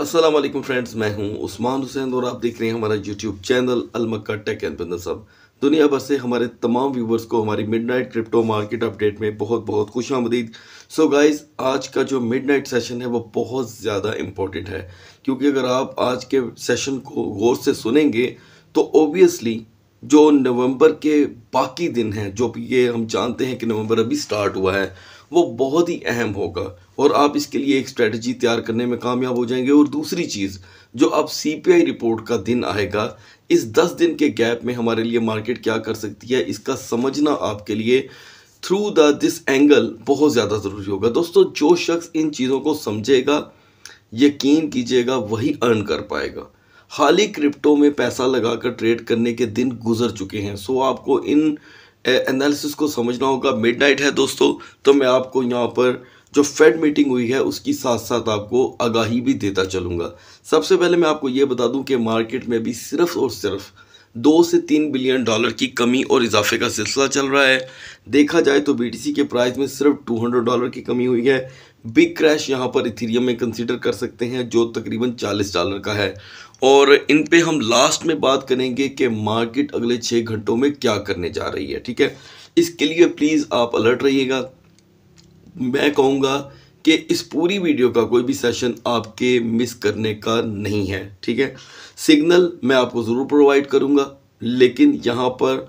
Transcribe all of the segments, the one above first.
अस्सलाम वालेकुम फ्रेंड्स मैं हूं उस्मान हुसैन और आप देख रहे हैं हमारा यूट्यूब चैनल अलमक्का टेक एंड बिजनेस अब दुनिया भर से हमारे तमाम व्यूवर्स को हमारी मिडनाइट क्रिप्टो मार्केट अपडेट में बहुत बहुत खुश आमदीद सो गाइस आज का जो मिडनाइट सेशन है वो बहुत ज़्यादा इम्पोर्टेंट है क्योंकि अगर आप आज के सेशन को गौर से सुनेंगे तो ओबियसली जो नवंबर के बाकी दिन हैं जो ये हम जानते हैं कि नवंबर अभी स्टार्ट हुआ है वो बहुत ही अहम होगा और आप इसके लिए एक स्ट्रेटजी तैयार करने में कामयाब हो जाएंगे और दूसरी चीज़ जो अब सीपीआई रिपोर्ट का दिन आएगा इस दस दिन के गैप में हमारे लिए मार्केट क्या कर सकती है इसका समझना आपके लिए थ्रू द दिस एंगल बहुत ज़्यादा ज़रूरी होगा दोस्तों जो शख्स इन चीज़ों को समझेगा यकीन कीजिएगा वही अर्न कर पाएगा हाल ही क्रिप्टो में पैसा लगाकर ट्रेड करने के दिन गुजर चुके हैं सो आपको इन एनालिसिस को समझना होगा मिडनाइट है दोस्तों तो मैं आपको यहाँ पर जो फेड मीटिंग हुई है उसकी साथ साथ आपको आगाही भी देता चलूँगा सबसे पहले मैं आपको ये बता दूँ कि मार्केट में भी सिर्फ और सिर्फ दो से तीन बिलियन डॉलर की कमी और इजाफे का सिलसिला चल रहा है देखा जाए तो बी के प्राइस में सिर्फ 200 डॉलर की कमी हुई है बिग क्रैश यहाँ पर इथीरियम में कंसीडर कर सकते हैं जो तकरीबन 40 डॉलर का है और इन पे हम लास्ट में बात करेंगे कि मार्केट अगले छः घंटों में क्या करने जा रही है ठीक है इसके लिए प्लीज़ आप अलर्ट रहिएगा मैं कहूँगा कि इस पूरी वीडियो का कोई भी सेशन आपके मिस करने का नहीं है ठीक है सिग्नल मैं आपको ज़रूर प्रोवाइड करूँगा लेकिन यहाँ पर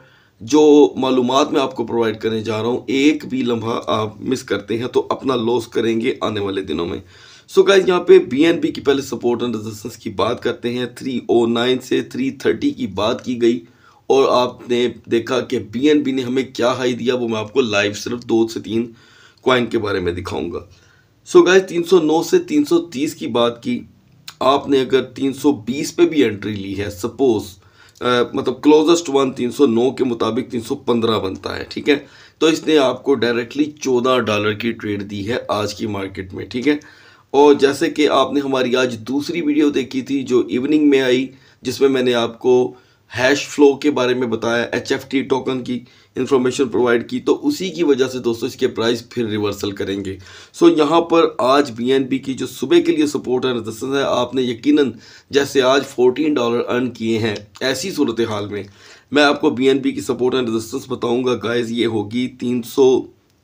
जो मालूम मैं आपको प्रोवाइड करने जा रहा हूँ एक भी लम्हा आप मिस करते हैं तो अपना लॉस करेंगे आने वाले दिनों में सो so गाइज यहाँ पे बी की पहले सपोर्ट एंड रेजिस्टेंस की बात करते हैं 309 से 330 की बात की गई और आपने देखा कि बी ने हमें क्या हाई दिया वो मैं आपको लाइव सिर्फ दो से तीन क्वाइन के बारे में दिखाऊंगा सो so गाइज 309 से 330 की बात की आपने अगर 320 पे भी एंट्री ली है सपोज़ मतलब क्लोजेस्ट वन 309 के मुताबिक 315 बनता है ठीक है तो इसने आपको डायरेक्टली 14 डॉलर की ट्रेड दी है आज की मार्केट में ठीक है और जैसे कि आपने हमारी आज दूसरी वीडियो देखी थी जो इवनिंग में आई जिसमें मैंने आपको हैश फ्लो के बारे में बताया एच टोकन की इन्फॉर्मेशन प्रोवाइड की तो उसी की वजह से दोस्तों इसके प्राइस फिर रिवर्सल करेंगे सो so, यहाँ पर आज बी की जो सुबह के लिए सपोर्ट है रजिस्टेंस है आपने यकीनन जैसे आज 14 डॉलर अर्न किए हैं ऐसी सूरत हाल में मैं आपको बी की सपोर्ट एंड रजिस्टेंस बताऊँगा गाइज ये होगी तीन सौ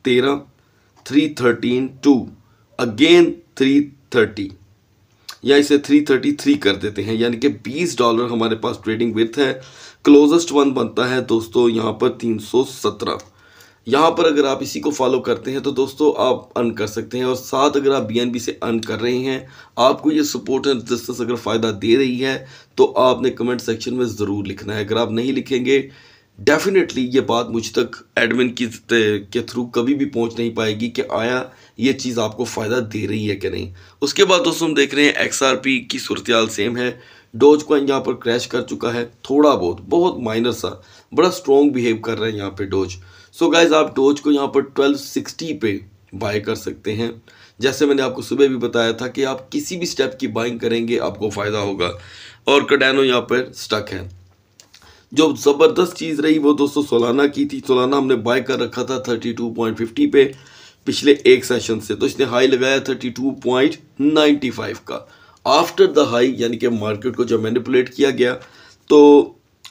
तेरह three thirteen to again three thirty या इसे थ्री थर्टी थ्री कर देते हैं यानी कि बीस डॉलर हमारे पास ट्रेडिंग विथ है क्लोजेस्ट वन बनता है दोस्तों यहाँ पर तीन सौ सत्रह यहाँ पर अगर आप इसी को फॉलो करते हैं तो दोस्तों आप अर्न कर सकते हैं और साथ अगर आप बी से अर्न कर रहे हैं आपको ये सपोर्ट एंड रेजिस्टेंस अगर फ़ायदा दे रही है तो आपने कमेंट सेक्शन में ज़रूर लिखना है अगर आप नहीं लिखेंगे डेफिनेटली ये बात मुझ तक एडमिन की के थ्रू कभी भी पहुंच नहीं पाएगी कि आया ये चीज़ आपको फ़ायदा दे रही है कि नहीं उसके बाद दोस्तों हम देख रहे हैं एक्सआरपी की सूरतयाल सेम है डोज कॉइन यहाँ पर क्रैश कर चुका है थोड़ा बहुत बहुत माइनर सा बड़ा स्ट्रॉन्ग बिहेव कर रहा है यहाँ पर डोज सो गाइज आप डोज को यहाँ पर सिक्सटी पे बाय कर सकते हैं जैसे मैंने आपको सुबह भी बताया था कि आप किसी भी स्टेप की बाइंग करेंगे आपको फ़ायदा होगा और कडानो यहाँ पर स्टक है जो ज़बरदस्त चीज़ रही वो दोस्तों सोलाना की थी सोलाना हमने बाय कर रखा था थर्टी टू पॉइंट फिफ्टी पे पिछले एक सेशन से तो इसने हाई लगाया thirty two point ninety five का आफ्टर द हाई यानी कि मार्केट को जब मैनिपुलेट किया गया तो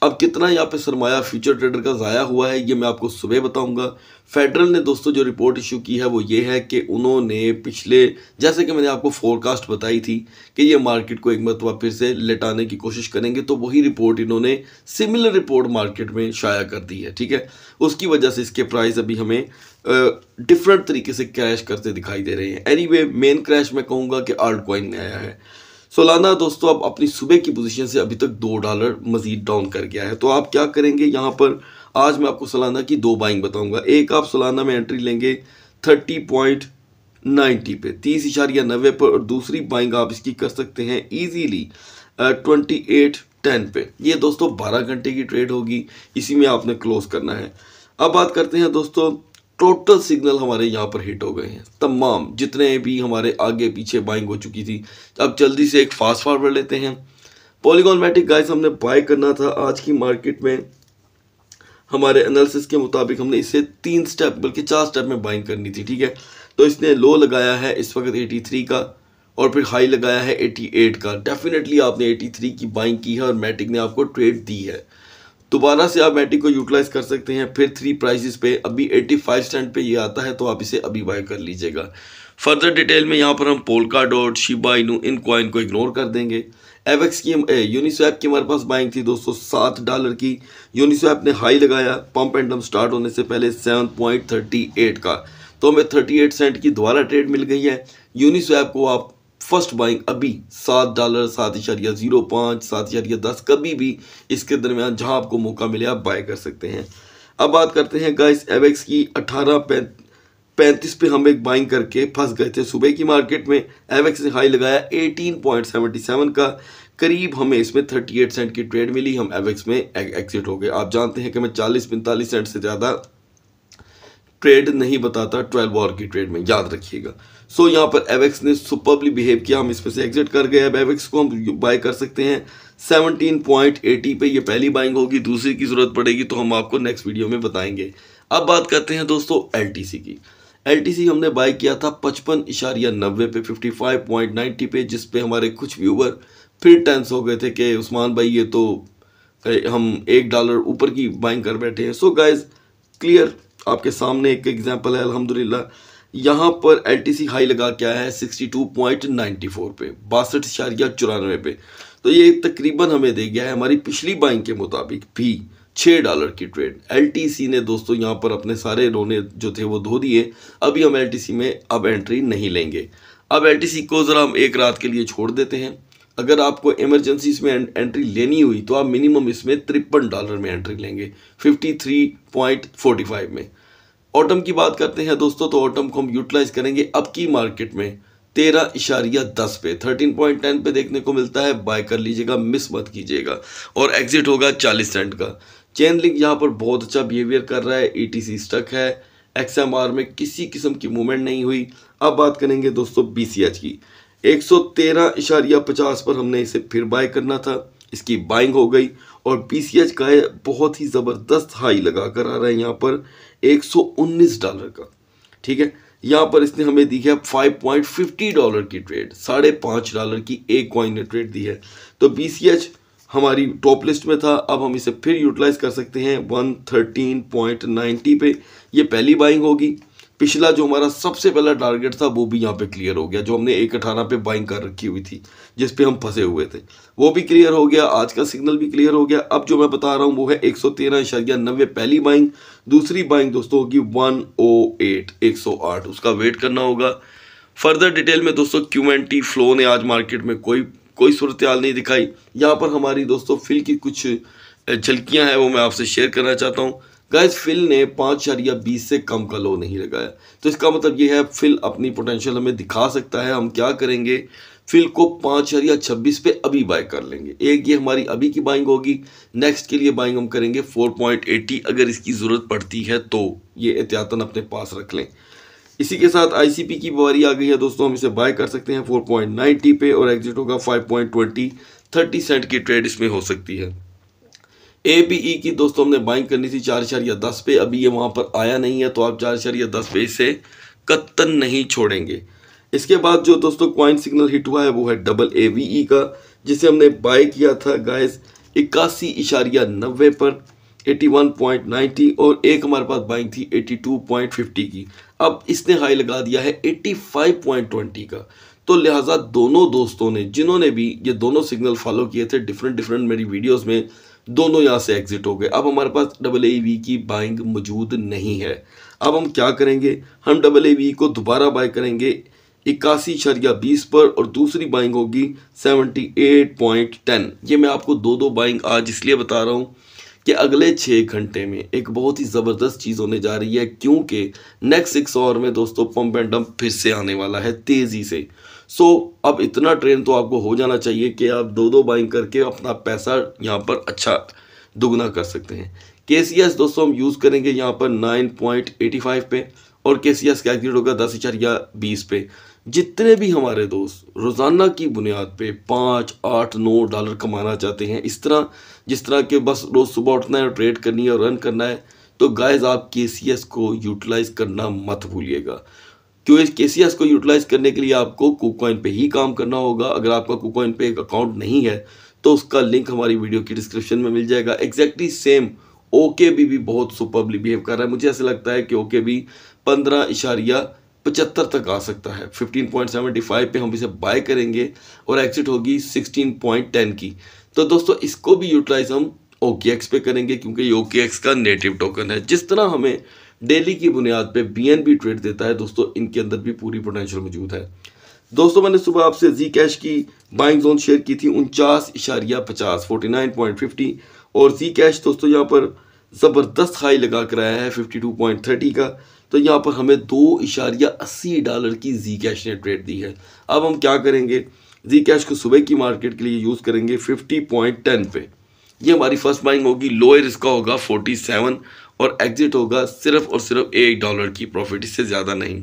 अब कितना यहाँ पे सरमाया फ्यूचर ट्रेडर का ज़ाया हुआ है ये मैं आपको सुबह बताऊंगा फेडरल ने दोस्तों जो रिपोर्ट इशू की है वो ये है कि उन्होंने पिछले जैसे कि मैंने आपको फोरकास्ट बताई थी कि ये मार्केट को एक मरतबा तो फिर से लेटाने की कोशिश करेंगे तो वही रिपोर्ट इन्होंने सिमिलर रिपोर्ट मार्केट में शाया कर दी है ठीक है उसकी वजह से इसके प्राइस अभी हमें डिफरेंट तरीके से क्रैश करते दिखाई दे रहे हैं एनी मेन क्रैश मैं कहूँगा कि आल्ट कॉइन में आया है सोलाना दोस्तों अब अपनी सुबह की पोजीशन से अभी तक दो डॉलर मजीद डाउन कर गया है तो आप क्या करेंगे यहाँ पर आज मैं आपको सोलाना की दो बाइंग बताऊँगा एक आप सोलाना में एंट्री लेंगे थर्टी पॉइंट नाइन्टी पे तीस इशारिया नब्बे पर और दूसरी बाइंग आप इसकी कर सकते हैं ईजीली ट्वेंटी एट टेन पे ये दोस्तों बारह घंटे की ट्रेड होगी इसी में आपने क्लोज करना है अब बात करते हैं दोस्तों टोटल सिग्नल हमारे यहाँ पर हिट हो गए हैं तमाम जितने भी हमारे आगे पीछे बाइंग हो चुकी थी अब जल्दी से एक फास्ट फॉरवर्ड लेते हैं पॉलीगॉनमेटिक गाइस हमने बाय करना था आज की मार्केट में हमारे एनालिसिस के मुताबिक हमने इसे तीन स्टेप बल्कि चार स्टेप में बाइंग करनी थी ठीक है तो इसने लो लगाया है इस वक्त एटी का और फिर हाई लगाया है एटी का डेफिनेटली आपने एटी की बाइंग की है और मैटिक ने आपको ट्रेड दी है दोबारा से आप मैटिक को यूटिलाइज कर सकते हैं फिर थ्री प्राइसेस पे अभी एट्टी फाइव सेंट पे ये आता है तो आप इसे अभी बाय कर लीजिएगा फर्दर डिटेल में यहाँ पर हम पोलका डॉट शिबा इनू इन कॉइन को इग्नोर कर देंगे एवेक्स की यूनिस्वैप की हमारे पास बाइंग थी दोस्तों सात डॉलर की यूनिस्वैप ने हाई लगाया पंप एंड डम स्टार्ट होने से पहले सेवन पॉइंट थर्टी एट का तो हमें थर्टी एट सेंट की दोबारा ट्रेड मिल गई है यूनिस्वैप को आप फर्स्ट बाइंग अभी सात डॉलर सात इशारिया ज़ीरो पाँच सात इशारिया दस कभी भी इसके दरमियान जहां आपको मौका मिले आप बाय कर सकते हैं अब बात करते हैं गाइस एवेक्स की अठारह पैंतीस पे हम एक बाइंग करके फंस गए थे सुबह की मार्केट में एवेक्स ने हाई लगाया एटीन पॉइंट सेवेंटी सेवन का करीब हमें इसमें थर्टी एट सेंट की ट्रेड मिली हम एवेक्स में एक्सिट e-, हो गए आप जानते हैं कि मैं चालीस पैंतालीस सेंट से ज़्यादा ट्रेड नहीं बताता ट्वेल्व आवर की ट्रेड में याद रखिएगा सो so, यहाँ पर एवेक्स ने सुपरबली बिहेव किया हम इसमें से एग्जिट कर गए अब एवेक्स को हम बाय कर सकते हैं 17.80 पे ये पहली बाइंग होगी दूसरी की ज़रूरत पड़ेगी तो हम आपको नेक्स्ट वीडियो में बताएंगे अब बात करते हैं दोस्तों एल की एल हमने बाय किया था पचपन इशारिया नब्बे पे फिफ्टी फाइव पॉइंट नाइन्टी पे जिस पे हमारे कुछ व्यूवर फिर टेंस हो गए थे कि उस्मान भाई ये तो हम एक डॉलर ऊपर की बाइंग कर बैठे हैं सो गाइज क्लियर आपके सामने एक एग्जाम्पल है अलहमदिल्ला यहाँ पर एल हाई लगा क्या है 62.94 पे बासठ इशारिया चौरानवे पे तो ये तकरीबन हमें दे गया है हमारी पिछली बाइंग के मुताबिक भी छः डॉलर की ट्रेड एल ने दोस्तों यहाँ पर अपने सारे रोने जो थे वो धो दिए अभी हम एल में अब एंट्री नहीं लेंगे अब एल को ज़रा हम एक रात के लिए छोड़ देते हैं अगर आपको इमरजेंसी में एंट्री लेनी हुई तो आप मिनिमम इसमें तिरपन डॉलर में एंट्री लेंगे 53.45 में ऑटम की बात करते हैं दोस्तों तो ऑटम को हम यूटिलाइज करेंगे अब की मार्केट में तेरह इशारिया दस पे थर्टीन पॉइंट टेन पे देखने को मिलता है बाय कर लीजिएगा मिस मत कीजिएगा और एग्जिट होगा चालीस सेंट का चेन लिंक यहाँ पर बहुत अच्छा बिहेवियर कर रहा है ई e स्टक है एक्स में किसी किस्म की मूवमेंट नहीं हुई अब बात करेंगे दोस्तों बी की एक सौ तेरह इशारिया पचास पर हमने इसे फिर बाय करना था इसकी बाइंग हो गई और बी का बहुत ही ज़बरदस्त हाई लगा कर आ रहा है यहाँ पर 119 डॉलर का ठीक है यहाँ पर इसने हमें दी है 5.50 डॉलर की ट्रेड साढ़े पाँच डॉलर की एक कॉइन ने ट्रेड दी है तो बी हमारी टॉप लिस्ट में था अब हम इसे फिर यूटिलाइज कर सकते हैं 113.90 पे ये पहली बाइंग होगी पिछला जो हमारा सबसे पहला टारगेट था वो भी यहाँ पे क्लियर हो गया जो हमने एक अठारह पे बाइंग कर रखी हुई थी जिस पे हम फंसे हुए थे वो भी क्लियर हो गया आज का सिग्नल भी क्लियर हो गया अब जो मैं बता रहा हूँ वो है एक सौ तेरह इशारिया नब्बे पहली बाइंग दूसरी बाइंग दोस्तों होगी वन ओ एट एक सौ आठ उसका वेट करना होगा फर्दर डिटेल में दोस्तों क्यू एन टी फ्लो ने आज मार्केट में कोई कोई सूरत हाल नहीं दिखाई यहाँ पर हमारी दोस्तों फिल की कुछ झलकियाँ हैं वो मैं आपसे शेयर करना चाहता हूँ गैस फिल ने पाँच शरिया बीस से कम का लो नहीं लगाया तो इसका मतलब ये है फिल अपनी पोटेंशियल हमें दिखा सकता है हम क्या करेंगे फिल को पाँच शरिया छब्बीस पे अभी बाय कर लेंगे एक ये हमारी अभी की बाइंग होगी नेक्स्ट के लिए बाइंग हम करेंगे फोर पॉइंट एट्टी अगर इसकी ज़रूरत पड़ती है तो ये एहतियातन अपने पास रख लें इसी के साथ आई की बारी आ गई है दोस्तों हम इसे बाय कर सकते हैं 4.90 पे और एग्जिट होगा 5.20 30 सेंट की ट्रेड इसमें हो सकती है ए पी ई की दोस्तों हमने बाइंग करनी थी चार या दस पे अभी ये वहाँ पर आया नहीं है तो आप चार या दस पे इसे कत्तन नहीं छोड़ेंगे इसके बाद जो दोस्तों क्वाइन सिग्नल हिट हुआ है वो है डबल ए वी ई का जिसे हमने बाय किया था गाइस इक्यासी इशारिया नब्बे पर 81.90 और एक हमारे पास बाइंग थी 82.50 की अब इसने हाई लगा दिया है 85.20 का तो लिहाजा दोनों दोस्तों ने जिन्होंने भी ये दोनों सिग्नल फॉलो किए थे डिफरेंट डिफरेंट मेरी वीडियोस में दोनों यहाँ से एग्जिट हो गए अब हमारे पास डबल ए वी की बाइंग मौजूद नहीं है अब हम क्या करेंगे हम डबल ए वी को दोबारा बाय करेंगे इक्यासी शरिया बीस पर और दूसरी बाइंग होगी सेवेंटी एट पॉइंट टेन ये मैं आपको दो दो बाइंग आज इसलिए बता रहा हूँ कि अगले छः घंटे में एक बहुत ही ज़बरदस्त चीज़ होने जा रही है क्योंकि नेक्स्ट सिक्स आवर में दोस्तों पम्प एंड डम्प फिर से आने वाला है तेज़ी से सो so, अब इतना ट्रेन तो आपको हो जाना चाहिए कि आप दो दो बाइंग करके अपना पैसा यहाँ पर अच्छा दुगना कर सकते हैं के सी एस दोस्तों हम यूज़ करेंगे यहाँ पर नाइन पॉइंट एटी फाइव पे और के सी एस का होगा दस हजार या बीस पे जितने भी हमारे दोस्त रोज़ाना की बुनियाद पे पाँच आठ नौ डॉलर कमाना चाहते हैं इस तरह जिस तरह के बस रोज़ सुबह उठना है ट्रेड करनी है और रन करना है तो गाइज आप के सी एस को यूटिलाइज़ करना मत भूलिएगा तो इस एस को यूटिलाइज करने के लिए आपको कुकॉइन पे ही काम करना होगा अगर आपका कुकॉइन पे एक अकाउंट नहीं है तो उसका लिंक हमारी वीडियो की डिस्क्रिप्शन में मिल जाएगा एग्जैक्टली सेम ओके भी, भी बहुत सुपरबली बिहेव कर रहा है मुझे ऐसा लगता है कि ओके भी पंद्रह इशारिया पचहत्तर तक आ सकता है 15.75 पे हम इसे बाय करेंगे और एक्सिट होगी 16.10 की तो दोस्तों इसको भी यूटिलाइज हम ओके पे करेंगे क्योंकि ये ओके का नेटिव टोकन है जिस तरह हमें डेली की बुनियाद पे बीएनबी ट्रेड देता है दोस्तों इनके अंदर भी पूरी पोटेंशियल मौजूद है दोस्तों मैंने सुबह आपसे जी कैश की बाइंग जोन शेयर की थी उनचास इशारिया पचास फोर्टी नाइन पॉइंट फिफ्टी और जी कैश दोस्तों यहाँ पर ज़बरदस्त हाई लगा कर आया है फिफ्टी टू पॉइंट थर्टी का तो यहाँ पर हमें दो इशारिया अस्सी डॉलर की जी कैश ने ट्रेड दी है अब हम क्या करेंगे जी कैश को सुबह की मार्केट के लिए यूज़ करेंगे फिफ्टी पॉइंट टेन पे ये हमारी फर्स्ट बाइंग होगी लोअर इसका होगा फोर्टी सेवन और एग्जिट होगा सिर्फ और सिर्फ एक डॉलर की प्रॉफिट इससे ज़्यादा नहीं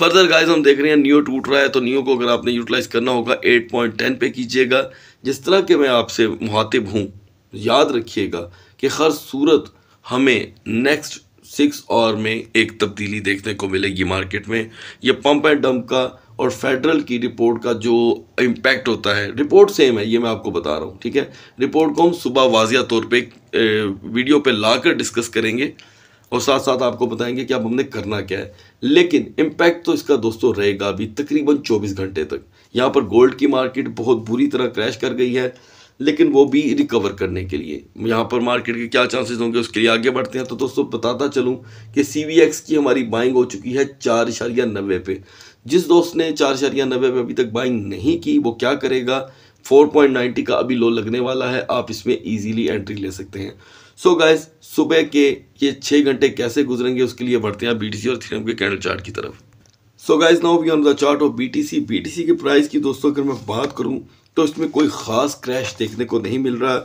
फर्दर गाइस हम देख रहे हैं नियो टूट रहा है तो नियो को अगर आपने यूटिलाइज करना होगा 8.10 पे कीजिएगा जिस तरह के मैं आपसे मुहातिब हूँ याद रखिएगा कि हर सूरत हमें नेक्स्ट सिक्स और में एक तब्दीली देखने को मिलेगी मार्केट में यह पम्प एंड डम्प का और फेडरल की रिपोर्ट का जो इम्पैक्ट होता है रिपोर्ट सेम है ये मैं आपको बता रहा हूँ ठीक है रिपोर्ट को हम सुबह वाजिया तौर पे वीडियो पे लाकर डिस्कस करेंगे और साथ साथ आपको बताएंगे कि अब हमने करना क्या है लेकिन इम्पैक्ट तो इसका दोस्तों रहेगा अभी तकरीबन 24 घंटे तक यहाँ पर गोल्ड की मार्केट बहुत बुरी तरह क्रैश कर गई है लेकिन वो भी रिकवर करने के लिए यहाँ पर मार्केट के क्या चांसेस होंगे उसके लिए आगे बढ़ते हैं तो दोस्तों बताता चलूँ कि सी की हमारी बाइंग हो चुकी है चार इशारिया नब्बे पे जिस दोस्त ने चार शरिया नब्बे में अभी तक बाइंग नहीं की वो क्या करेगा 4.90 का अभी लो लगने वाला है आप इसमें इजीली एंट्री ले सकते हैं सो so गाइस सुबह के ये छः घंटे कैसे गुजरेंगे उसके लिए बढ़ते हैं बीटीसी और थीरम के कैंडल चार्ट की तरफ so guys now we on the chart of BTC BTC के प्राइस की दोस्तों अगर मैं बात करूं तो इसमें कोई ख़ास क्रैश देखने को नहीं मिल रहा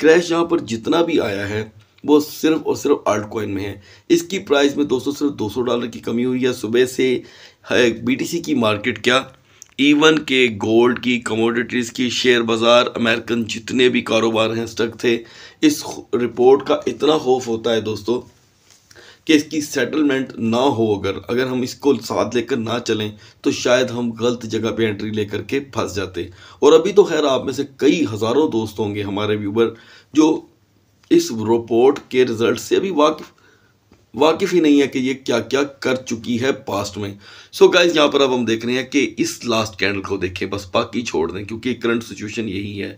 क्रैश यहाँ पर जितना भी आया है वो सिर्फ और सिर्फ आर्ट कॉइन में है इसकी प्राइस में दोस्तों सिर्फ 200 डॉलर की कमी हुई है सुबह से है बीटीसी की मार्केट क्या इवन e के गोल्ड की कमोडिटीज़ की शेयर बाज़ार अमेरिकन जितने भी कारोबार हैं स्टक थे इस रिपोर्ट का इतना खौफ होता है दोस्तों कि इसकी सेटलमेंट ना हो अगर अगर हम इसको साथ लेकर ना चलें तो शायद हम गलत जगह पे एंट्री लेकर के फंस जाते और अभी तो खैर आप में से कई हज़ारों दोस्त होंगे हमारे व्यूबर जो इस रिपोर्ट के रिज़ल्ट से अभी वाकिफ़ वाकिफ़ ही नहीं है कि ये क्या क्या कर चुकी है पास्ट में सो so गाइज यहाँ पर अब हम देख रहे हैं कि इस लास्ट कैंडल को देखें बस बाकी छोड़ दें क्योंकि करंट सिचुएशन यही है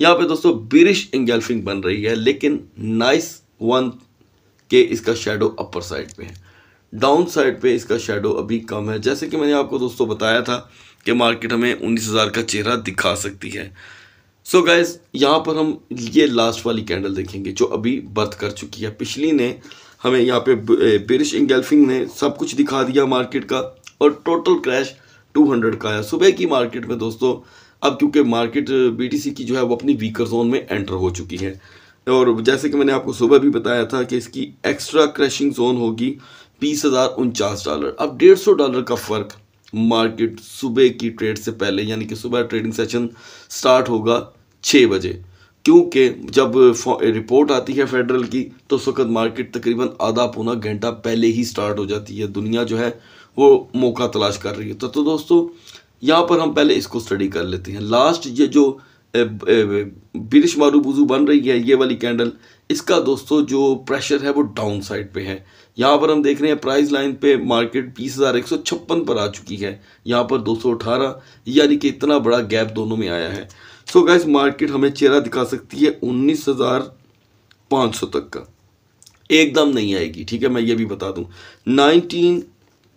यहाँ पे दोस्तों बिरिश इंगेल्फिंग बन रही है लेकिन नाइस वन के इसका शेडो अपर साइड पे है डाउन साइड पे इसका शेडो अभी कम है जैसे कि मैंने आपको दोस्तों बताया था कि मार्केट हमें उन्नीस हज़ार का चेहरा दिखा सकती है सो so गाइज यहाँ पर हम ये लास्ट वाली कैंडल देखेंगे जो अभी बर्थ कर चुकी है पिछली ने हमें यहाँ पे बिरिश इंगेल्फिंग ने सब कुछ दिखा दिया मार्केट का और टोटल क्रैश 200 का आया सुबह की मार्केट में दोस्तों अब क्योंकि मार्केट बी की जो है वो अपनी वीकर जोन में एंटर हो चुकी है और जैसे कि मैंने आपको सुबह भी बताया था कि इसकी एक्स्ट्रा क्रैशिंग जोन होगी बीस हज़ार उनचास डॉलर अब डेढ़ सौ डॉलर का फ़र्क मार्केट सुबह की ट्रेड से पहले यानी कि सुबह ट्रेडिंग सेशन स्टार्ट होगा छः बजे क्योंकि जब रिपोर्ट आती है फेडरल की तो उस वक्त मार्केट तकरीबन आधा पौना घंटा पहले ही स्टार्ट हो जाती है दुनिया जो है वो मौका तलाश कर रही है तो, तो दोस्तों यहाँ पर हम पहले इसको स्टडी कर लेते हैं लास्ट ये जो बिरिश मारू बुजू बन रही है ये वाली कैंडल इसका दोस्तों जो प्रेशर है वो डाउन साइड पे है यहाँ पर हम देख रहे हैं प्राइस लाइन पे मार्केट बीस हज़ार एक सौ छप्पन पर आ चुकी है यहाँ पर दो सौ अठारह यानी कि इतना बड़ा गैप दोनों में आया है सो so गैस मार्केट हमें चेहरा दिखा सकती है उन्नीस हज़ार पाँच सौ तक का एकदम नहीं आएगी ठीक है मैं ये भी बता दूं नाइनटीन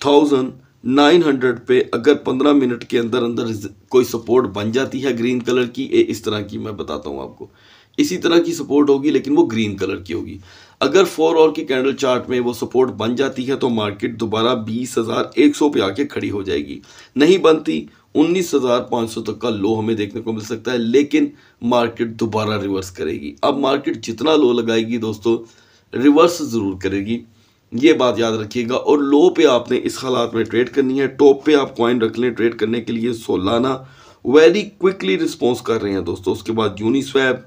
थाउजेंड नाइन हंड्रेड पे अगर पंद्रह मिनट के अंदर अंदर कोई सपोर्ट बन जाती है ग्रीन कलर की ए, इस तरह की मैं बताता हूँ आपको इसी तरह की सपोर्ट होगी लेकिन वो ग्रीन कलर की होगी अगर फोर और की कैंडल चार्ट में वो सपोर्ट बन जाती है तो मार्केट दोबारा बीस हज़ार एक सौ पे आके खड़ी हो जाएगी नहीं बनती उन्नीस हज़ार पाँच सौ तक का लो हमें देखने को मिल सकता है लेकिन मार्केट दोबारा रिवर्स करेगी अब मार्केट जितना लो लगाएगी दोस्तों रिवर्स ज़रूर करेगी ये बात याद रखिएगा और लो पे आपने इस हालात में ट्रेड करनी है टॉप पे आप कॉइन रख लें ट्रेड करने के लिए सोलाना वेरी क्विकली रिस्पॉन्स कर रहे हैं दोस्तों उसके बाद यूनिस्वैप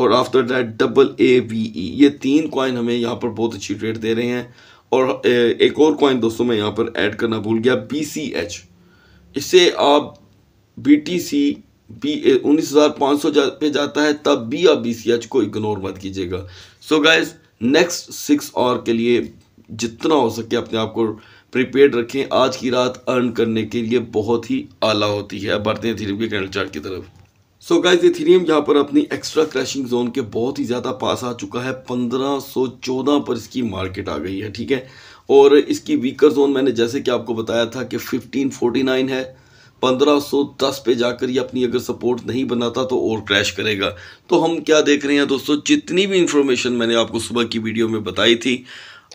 और after that double A V E ये तीन कॉइन हमें यहाँ पर बहुत अच्छी ट्रेड दे रहे हैं और एक और कॉइन दोस्तों मैं यहाँ पर ऐड करना भूल गया बी सी एच इसे आप बी टी सी बी उन्नीस हज़ार पाँच सौ पे जाता है तब बी या बी सी एच को इग्नोर मत कीजिएगा so guys next six hour के लिए जितना हो सके अपने आप को प्रिपेयर रखें आज की रात अर्न करने के लिए बहुत ही आला होती है बढ़ते हैं धीरे धीरे कैंडल चार्ट की तरफ सो गाइज इथीरियम यहाँ पर अपनी एक्स्ट्रा क्रैशिंग जोन के बहुत ही ज़्यादा पास आ चुका है 1514 पर इसकी मार्केट आ गई है ठीक है और इसकी वीकर जोन मैंने जैसे कि आपको बताया था कि 1549 है 1510 पे जाकर ये अपनी अगर सपोर्ट नहीं बनाता तो और क्रैश करेगा तो हम क्या देख रहे हैं दोस्तों जितनी भी इंफॉर्मेशन मैंने आपको सुबह की वीडियो में बताई थी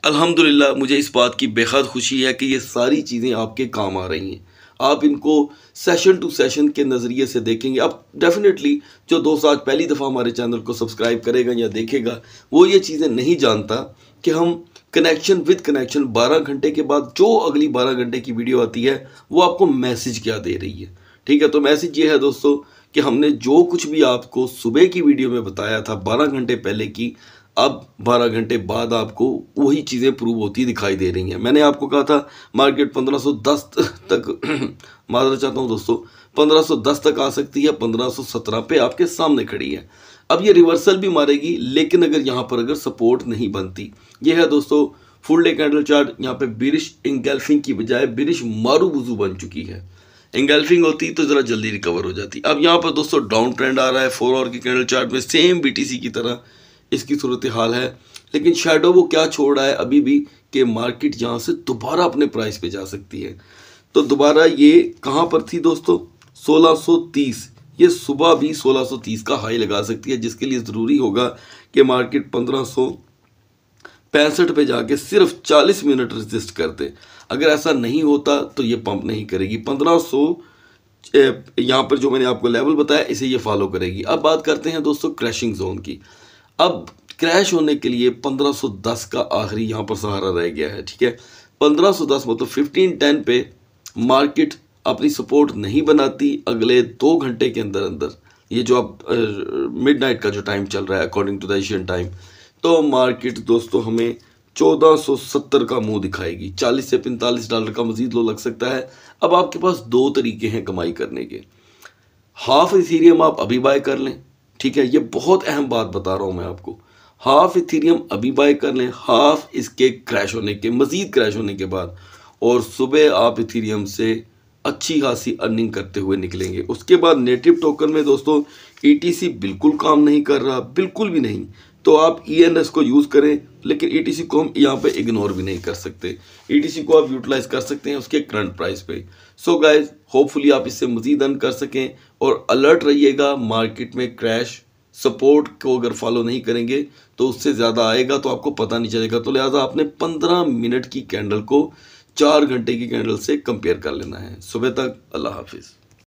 अलहमदिल्ला मुझे इस बात की बेहद खुशी है कि ये सारी चीज़ें आपके काम आ रही हैं आप इनको सेशन टू सेशन के नज़रिए से देखेंगे अब डेफिनेटली जो दोस्त आज पहली दफ़ा हमारे चैनल को सब्सक्राइब करेगा या देखेगा वो ये चीज़ें नहीं जानता कि हम कनेक्शन विद कनेक्शन 12 घंटे के बाद जो अगली 12 घंटे की वीडियो आती है वो आपको मैसेज क्या दे रही है ठीक है तो मैसेज ये है दोस्तों कि हमने जो कुछ भी आपको सुबह की वीडियो में बताया था 12 घंटे पहले की अब 12 घंटे बाद आपको वही चीज़ें प्रूव होती दिखाई दे रही हैं मैंने आपको कहा था मार्केट 1510 तक माजरा चाहता हूँ दोस्तों 1510 तक आ सकती है 1517 पे आपके सामने खड़ी है अब ये रिवर्सल भी मारेगी लेकिन अगर यहाँ पर अगर सपोर्ट नहीं बनती ये है दोस्तों फुल डे कैंडल चार्ट यहाँ पे बिरिश इंगेल्फिंग की बजाय बिरिश मारू बुजू बन चुकी है इंगेल्फिंग होती तो ज़रा जल्दी रिकवर हो जाती अब यहाँ पर दोस्तों डाउन ट्रेंड आ रहा है फोर आवर की कैंडल चार्ट में सेम बी की तरह इसकी सूरत हाल है लेकिन शेडो वो क्या छोड़ रहा है अभी भी कि मार्केट यहाँ से दोबारा अपने प्राइस पे जा सकती है तो दोबारा ये कहाँ पर थी दोस्तों 1630 ये सुबह भी 1630 का हाई लगा सकती है जिसके लिए ज़रूरी होगा कि मार्केट पंद्रह पैंसठ पे जाके सिर्फ 40 मिनट रजिस्ट कर दे अगर ऐसा नहीं होता तो ये पंप नहीं करेगी सौ यहाँ पर जो मैंने आपको लेवल बताया इसे ये फॉलो करेगी अब बात करते हैं दोस्तों क्रैशिंग जोन की अब क्रैश होने के लिए 1510 का आखिरी यहाँ पर सहारा रह गया है ठीक है 1510 मतलब 1510 पे मार्केट अपनी सपोर्ट नहीं बनाती अगले दो घंटे के अंदर अंदर ये जो अब मिड नाइट का जो टाइम चल रहा है according to the Asian time तो मार्केट दोस्तों हमें 1470 का मुंह दिखाएगी 40 से 45 डॉलर का मजीद लो लग सकता है अब आपके पास दो तरीके हैं कमाई करने के हाफ इथीरियम आप अभी बाय कर लें ठीक है ये बहुत अहम बात बता रहा हूँ मैं आपको हाफ इथीरियम अभी बाय कर लें हाफ इसके क्रैश होने के मज़ीद क्रैश होने के बाद और सुबह आप इथीरियम से अच्छी खासी अर्निंग करते हुए निकलेंगे उसके बाद नेटिव टोकन में दोस्तों ई e बिल्कुल काम नहीं कर रहा बिल्कुल भी नहीं तो आप ईएनएस e को यूज़ करें लेकिन ईटीसी e को हम यहाँ पे इग्नोर भी नहीं कर सकते ईटीसी को आप यूटिलाइज कर सकते हैं उसके करंट प्राइस पे सो गाइज होपफुली आप इससे मज़ीद अन कर सकें और अलर्ट रहिएगा मार्केट में क्रैश सपोर्ट को अगर फॉलो नहीं करेंगे तो उससे ज़्यादा आएगा तो आपको पता नहीं चलेगा तो लिहाजा आपने पंद्रह मिनट की कैंडल को चार घंटे की कैंडल से कंपेयर कर लेना है सुबह तक अल्लाह हाफिज़